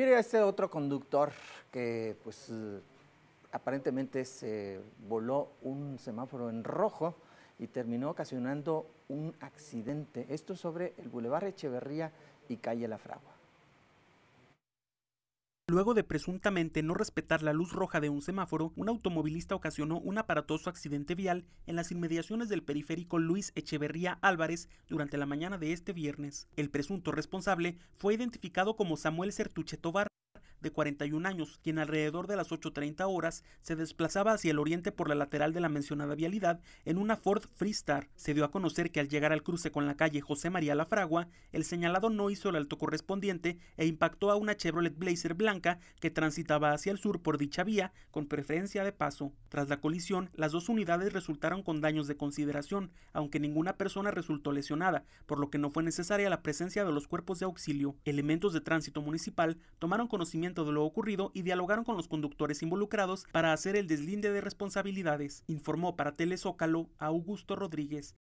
Mire a este otro conductor que pues aparentemente se voló un semáforo en rojo y terminó ocasionando un accidente. Esto sobre el Boulevard Echeverría y Calle La Fragua. Luego de presuntamente no respetar la luz roja de un semáforo, un automovilista ocasionó un aparatoso accidente vial en las inmediaciones del periférico Luis Echeverría Álvarez durante la mañana de este viernes. El presunto responsable fue identificado como Samuel Sertuche Tobar, de 41 años, quien alrededor de las 8.30 horas se desplazaba hacia el oriente por la lateral de la mencionada vialidad en una Ford Freestar. Se dio a conocer que al llegar al cruce con la calle José María Lafragua, el señalado no hizo el alto correspondiente e impactó a una Chevrolet Blazer blanca que transitaba hacia el sur por dicha vía con preferencia de paso. Tras la colisión, las dos unidades resultaron con daños de consideración, aunque ninguna persona resultó lesionada, por lo que no fue necesaria la presencia de los cuerpos de auxilio. Elementos de tránsito municipal tomaron conocimiento de lo ocurrido y dialogaron con los conductores involucrados para hacer el deslinde de responsabilidades, informó para Telezócalo Augusto Rodríguez.